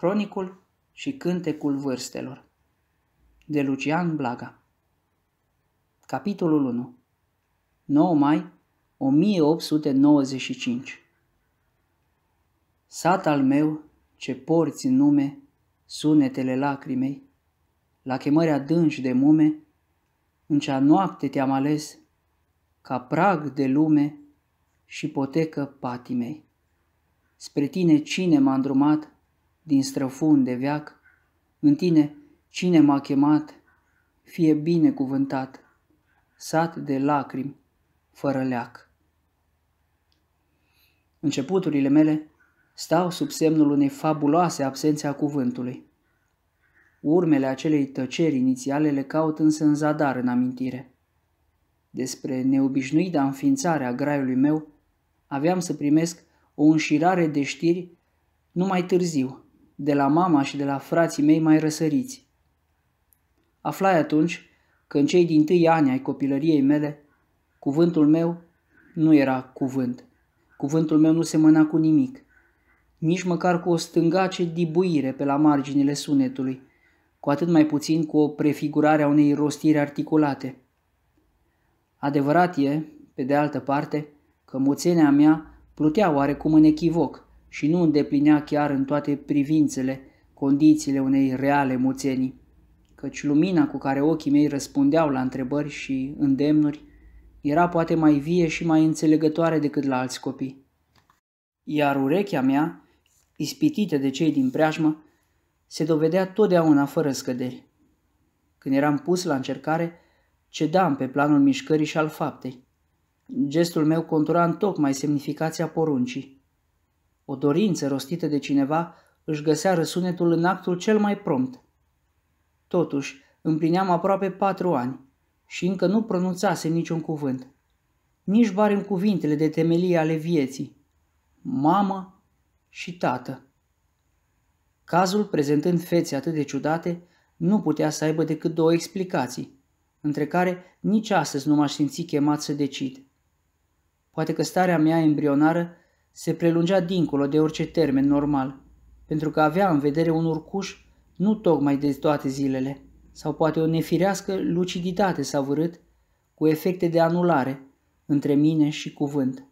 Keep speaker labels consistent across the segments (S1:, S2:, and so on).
S1: Cronicul și Cântecul Vârstelor de Lucian Blaga Capitolul 1 9 mai 1895 Sat al meu, ce porți în nume sunetele lacrimei, la chemări adânci de mume, în cea noapte te-am ales, ca prag de lume și potecă patimei. Spre tine cine m-a îndrumat, din străfund de veac, în tine cine m-a chemat, fie binecuvântat, sat de lacrimi, fără leac. Începuturile mele stau sub semnul unei fabuloase absențe a cuvântului. Urmele acelei tăceri inițiale le caut însă în zadar în amintire. Despre neobișnuita înființare a graiului meu, aveam să primesc o înșirare de știri numai târziu, de la mama și de la frații mei mai răsăriți. Aflai atunci că în cei din tâi ani ai copilăriei mele, cuvântul meu nu era cuvânt. Cuvântul meu nu semăna cu nimic, nici măcar cu o stângace dibuire pe la marginile sunetului, cu atât mai puțin cu o prefigurare a unei rostiri articulate. Adevărat e, pe de altă parte, că moțenia mea plutea oarecum în echivoc – și nu îndeplinea chiar în toate privințele condițiile unei reale muțenii, căci lumina cu care ochii mei răspundeau la întrebări și îndemnuri era poate mai vie și mai înțelegătoare decât la alți copii. Iar urechea mea, ispitită de cei din preajmă, se dovedea totdeauna fără scăderi. Când eram pus la încercare, cedam pe planul mișcării și al faptei. Gestul meu contura în tocmai semnificația poruncii. O dorință rostită de cineva își găsea răsunetul în actul cel mai prompt. Totuși, împlineam aproape patru ani și încă nu pronunțase niciun cuvânt. Nici barem cuvintele de temelie ale vieții. Mamă și tată. Cazul, prezentând fețe atât de ciudate, nu putea să aibă decât două explicații, între care nici astăzi nu m-aș simți chemat să decid. Poate că starea mea embrionară se prelungea dincolo de orice termen normal, pentru că avea în vedere un urcuș nu tocmai de toate zilele, sau poate o nefirească luciditate s-a vârât, cu efecte de anulare, între mine și cuvânt.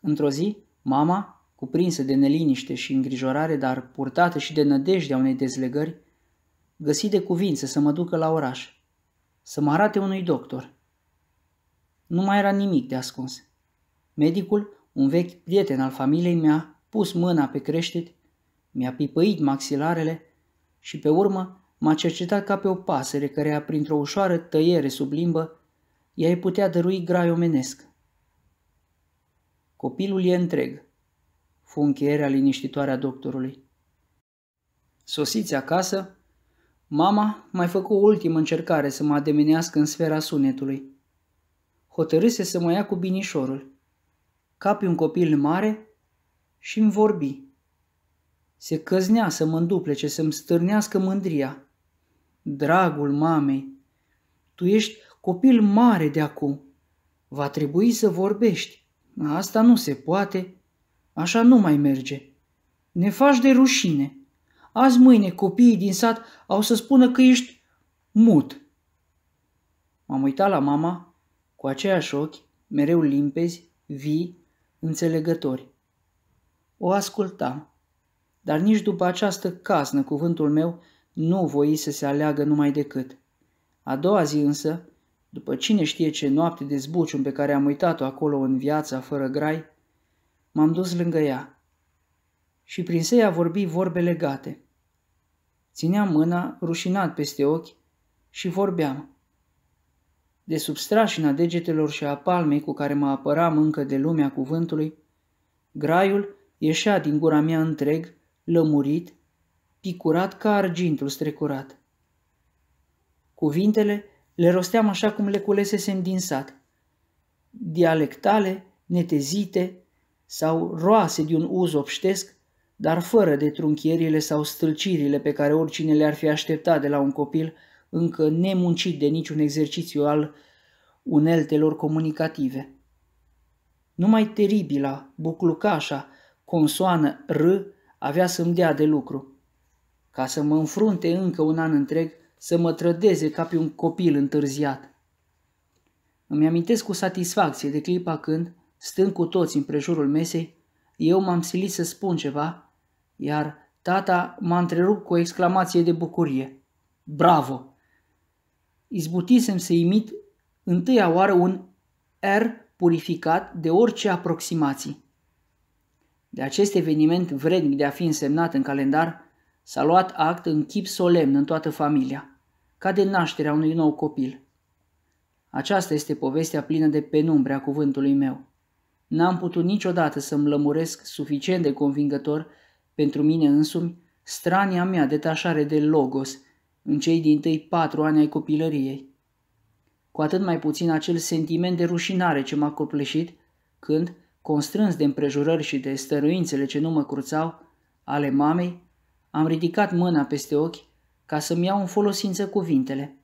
S1: Într-o zi, mama, cuprinsă de neliniște și îngrijorare, dar purtată și de nădejdea unei dezlegări, găsi de cuvință să mă ducă la oraș, să mă arate unui doctor. Nu mai era nimic de ascuns. Medicul un vechi prieten al familiei mi-a pus mâna pe creștet, mi-a pipăit maxilarele și pe urmă m-a cercetat ca pe o pasăre care, printr-o ușoară tăiere sub limbă, ea îi putea dărui grai omenesc. Copilul e întreg, fu încheierea liniștitoare a doctorului. Sosiți acasă, mama mai făcu o ultimă încercare să mă ademenească în sfera sunetului. Hotărâse să mă ia cu binișorul – ca pe un copil mare și îmi vorbi. Se căznea să mă înduplece, să-mi stârnească mândria. Dragul mamei, tu ești copil mare de acum. Va trebui să vorbești. Asta nu se poate. Așa nu mai merge. Ne faci de rușine. Azi mâine copiii din sat au să spună că ești mut. M-am uitat la mama cu aceiași ochi, mereu limpezi, vii, înțelegători. O ascultam, dar nici după această casnă cuvântul meu nu voi să se aleagă numai decât. A doua zi însă, după cine știe ce noapte de zbucium pe care am uitat-o acolo în viața fără grai, m-am dus lângă ea și prin să a vorbi vorbe legate. Țineam mâna, rușinat peste ochi, și vorbeam de sub strașina degetelor și a palmei cu care mă apăram încă de lumea cuvântului, graiul ieșea din gura mea întreg, lămurit, picurat ca argintul strecurat. Cuvintele le rosteam așa cum le culesesem din sat, dialectale, netezite sau roase de un uz obștesc, dar fără de trunchierile sau stâlcirile pe care oricine le-ar fi așteptat de la un copil – încă nemuncit de niciun exercițiu al uneltelor comunicative. Numai teribila, buclucașa, consoană R avea să-mi dea de lucru. Ca să mă înfrunte încă un an întreg, să mă trădeze ca pe un copil întârziat. Îmi amintesc cu satisfacție de clipa când, stând cu toți în prejurul mesei, eu m-am silit să spun ceva, iar tata m-a întrerupt cu o exclamație de bucurie. Bravo! izbutisem să imit întâia oară un R purificat de orice aproximații. De acest eveniment vrednic de a fi însemnat în calendar, s-a luat act în chip solemn în toată familia, ca de nașterea unui nou copil. Aceasta este povestea plină de penumbre a cuvântului meu. N-am putut niciodată să-mi lămuresc suficient de convingător pentru mine însumi strania mea detașare de logos – în cei din tăi patru ani ai copilăriei. Cu atât mai puțin acel sentiment de rușinare ce m-a copleșit când, constrâns de împrejurări și de stăruințele ce nu mă curțau, ale mamei, am ridicat mâna peste ochi ca să-mi iau în folosință cuvintele.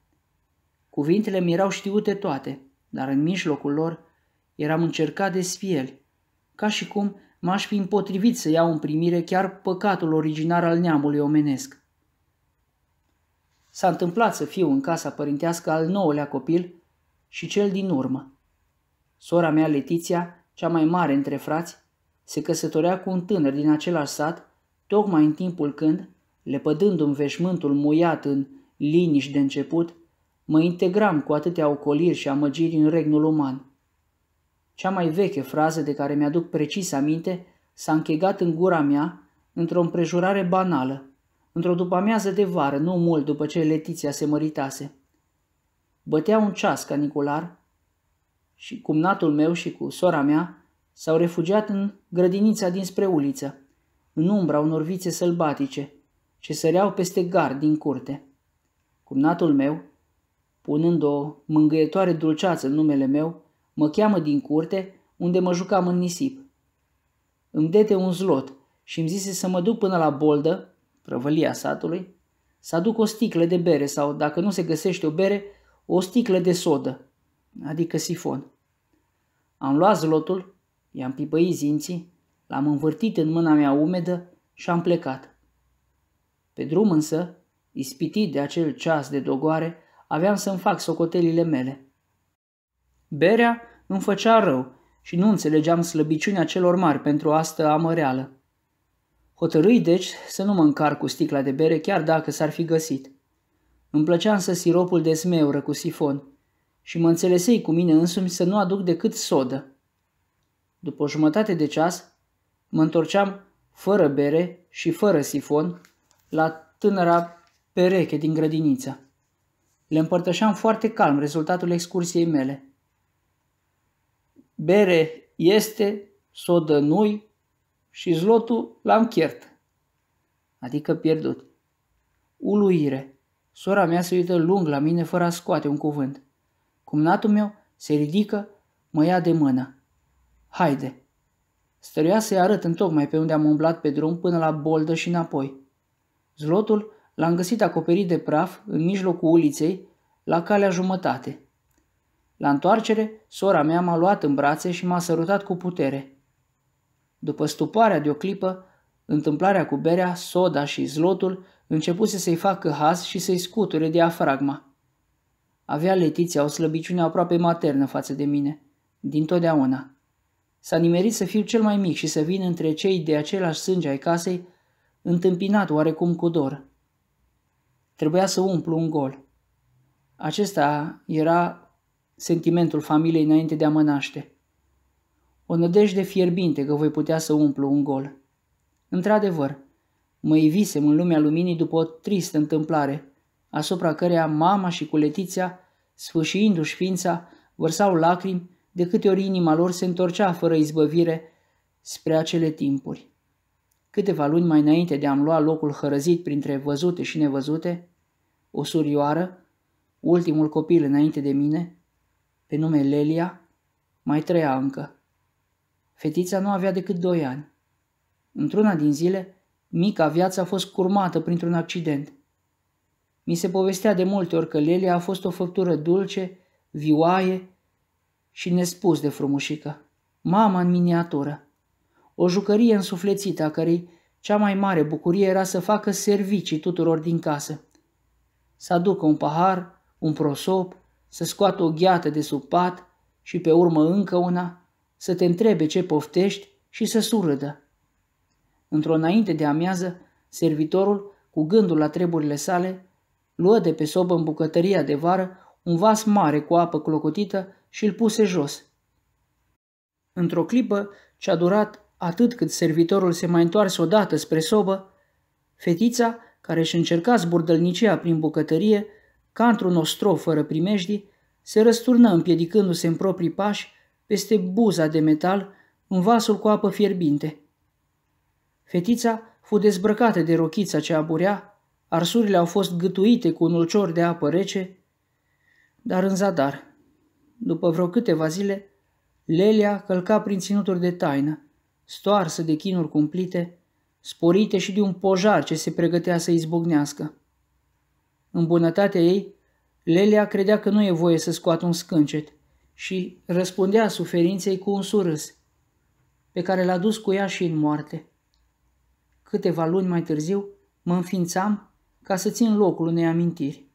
S1: Cuvintele mi erau știute toate, dar în mijlocul lor eram încercat de sfieli, ca și cum m-aș fi împotrivit să iau în primire chiar păcatul originar al neamului omenesc. S-a întâmplat să fiu în casa părintească al nouălea copil și cel din urmă. Sora mea, Letiția, cea mai mare între frați, se căsătorea cu un tânăr din același sat, tocmai în timpul când, lepădând un veșmântul muiat în liniști de început, mă integram cu atâtea ocoliri și amăgiri în regnul uman. Cea mai veche frază de care mi-aduc precis aminte s-a închegat în gura mea într-o împrejurare banală – într-o după-amiază de vară, nu mult după ce Letiția se măritase. Bătea un ceas ca Nicolar și cumnatul meu și cu sora mea s-au refugiat în grădinița dinspre uliță, în umbra unor vițe sălbatice, ce săreau peste gard din curte. Cumnatul meu, punând o mângâietoare dulceață în numele meu, mă cheamă din curte, unde mă jucam în nisip. Îmi dete un zlot și îmi zise să mă duc până la boldă prăvălia satului, să aduc o sticlă de bere sau, dacă nu se găsește o bere, o sticlă de sodă, adică sifon. Am luat zlotul, i-am pipăit zinții, l-am învârtit în mâna mea umedă și am plecat. Pe drum însă, ispitit de acel ceas de dogoare, aveam să-mi fac socotelile mele. Berea îmi făcea rău și nu înțelegeam slăbiciunea celor mari pentru asta amăreală. Hotărâi deci să nu mă încar cu sticla de bere chiar dacă s-ar fi găsit. Îmi plăcea însă siropul de smeură cu sifon și mă înțelesei cu mine însumi să nu aduc decât sodă. După o jumătate de ceas, mă întorceam fără bere și fără sifon la tânăra pereche din grădiniță. Le împărtășeam foarte calm rezultatul excursiei mele. Bere este, sodă nu și zlotul l-am chert. adică pierdut. Uluire. Sora mea se uită lung la mine fără a scoate un cuvânt. Cumnatul meu se ridică, mă ia de mână. Haide! Stăruia să-i arăt tocmai pe unde am umblat pe drum până la boldă și înapoi. Zlotul l-am găsit acoperit de praf în mijlocul uliței, la calea jumătate. La întoarcere, sora mea m-a luat în brațe și m-a sărutat cu putere – după stuparea de o clipă, întâmplarea cu berea, soda și zlotul începuse să-i facă has și să-i scuture diafragma. Avea Letiția o slăbiciune aproape maternă față de mine, dintotdeauna. S-a nimerit să fiu cel mai mic și să vin între cei de același sânge ai casei, întâmpinat oarecum cu dor. Trebuia să umplu un gol. Acesta era sentimentul familiei înainte de a mă naște. O nădejde fierbinte că voi putea să umplu un gol. Într-adevăr, mă ivisem în lumea luminii după o tristă întâmplare, asupra căreia mama și culetița, sfâșiindu-și ființa, vărsau lacrimi de câte ori inima lor se întorcea fără izbăvire spre acele timpuri. Câteva luni mai înainte de a-mi lua locul hărăzit printre văzute și nevăzute, o surioară, ultimul copil înainte de mine, pe nume Lelia, mai trăia încă. Fetița nu avea decât doi ani. Într-una din zile, mica viață a fost curmată printr-un accident. Mi se povestea de multe ori că Lelia a fost o făptură dulce, vioaie și nespus de frumușică. Mama în miniatură. O jucărie însuflețită a cărei cea mai mare bucurie era să facă servicii tuturor din casă. Să aducă un pahar, un prosop, să scoată o gheată de sub pat și pe urmă încă una – să te întrebe ce poftești și să surâdă. Într-o înainte de amiază, servitorul, cu gândul la treburile sale, luă de pe sobă în bucătăria de vară un vas mare cu apă clocotită și îl puse jos. Într-o clipă, ce a durat atât cât servitorul se mai întoarse odată spre sobă, fetița, care își încerca zburdălnicia prin bucătărie, ca într-un ostrov fără primejdii, se răsturnă împiedicându-se în proprii pași peste buza de metal, în vasul cu apă fierbinte. Fetița fu dezbrăcată de rochița ce aburea, arsurile au fost gâtuite cu un ulcior de apă rece, dar în zadar. După vreo câteva zile, Lelia călca prin ținuturi de taină, stoarsă de chinuri cumplite, sporite și de un pojar ce se pregătea să izbucnească. În bunătatea ei, Lelia credea că nu e voie să scoată un scâncet, și răspundea suferinței cu un surâs, pe care l-a dus cu ea și în moarte. Câteva luni mai târziu mă înființam ca să țin locul unei amintiri.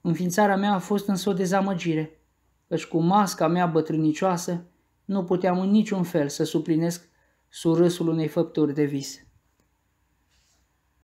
S1: Înființarea mea a fost însă o dezamăgire, căci cu masca mea bătrânicioasă nu puteam în niciun fel să suplinesc surâsul unei făpturi de vis.